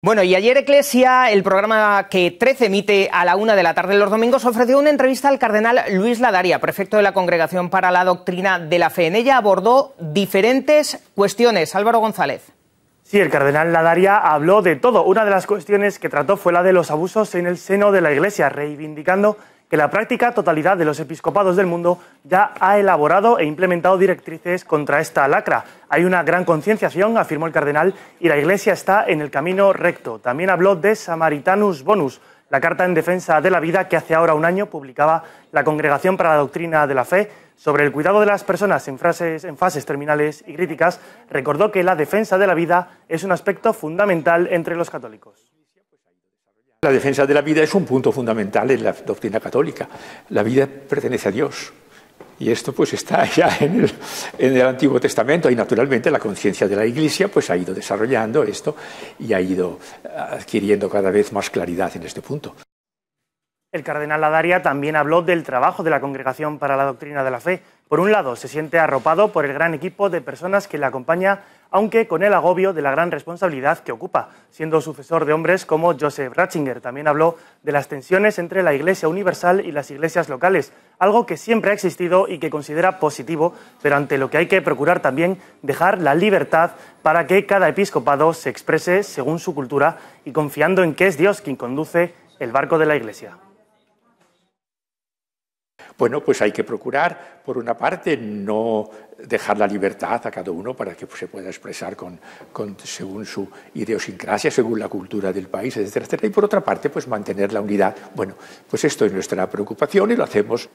Bueno, y ayer Eclesia, el programa que 13 emite a la una de la tarde los domingos, ofreció una entrevista al cardenal Luis Ladaria, prefecto de la Congregación para la Doctrina de la Fe. En ella abordó diferentes cuestiones. Álvaro González. Sí, el cardenal Ladaria habló de todo. Una de las cuestiones que trató fue la de los abusos en el seno de la Iglesia, reivindicando que la práctica totalidad de los episcopados del mundo ya ha elaborado e implementado directrices contra esta lacra. Hay una gran concienciación, afirmó el cardenal, y la Iglesia está en el camino recto. También habló de Samaritanus Bonus, la carta en defensa de la vida que hace ahora un año publicaba la Congregación para la Doctrina de la Fe sobre el cuidado de las personas en, fases terminales y críticas, recordó que la defensa de la vida es un aspecto fundamental entre los católicos. La defensa de la vida es un punto fundamental en la doctrina católica. La vida pertenece a Dios. Y esto pues está ya en el, Antiguo Testamento y naturalmente la conciencia de la Iglesia pues ha ido desarrollando esto y ha ido adquiriendo cada vez más claridad en este punto. El cardenal Adaria también habló del trabajo de la Congregación para la Doctrina de la Fe. Por un lado, se siente arropado por el gran equipo de personas que le acompaña, aunque con el agobio de la gran responsabilidad que ocupa, siendo sucesor de hombres como Joseph Ratzinger. También habló de las tensiones entre la Iglesia Universal y las iglesias locales, algo que siempre ha existido y que considera positivo, pero ante lo que hay que procurar también dejar la libertad para que cada episcopado se exprese según su cultura y confiando en que es Dios quien conduce el barco de la Iglesia. Bueno, pues hay que procurar, por una parte, no dejar la libertad a cada uno para que se pueda expresar con, según su idiosincrasia, según la cultura del país, etcétera, etcétera. Y por otra parte, pues mantener la unidad. Bueno, pues esto es nuestra preocupación y lo hacemos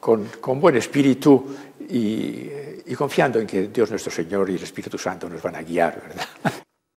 con, buen espíritu y, y confiando en que Dios nuestro Señor y el Espíritu Santo nos van a guiar, ¿verdad?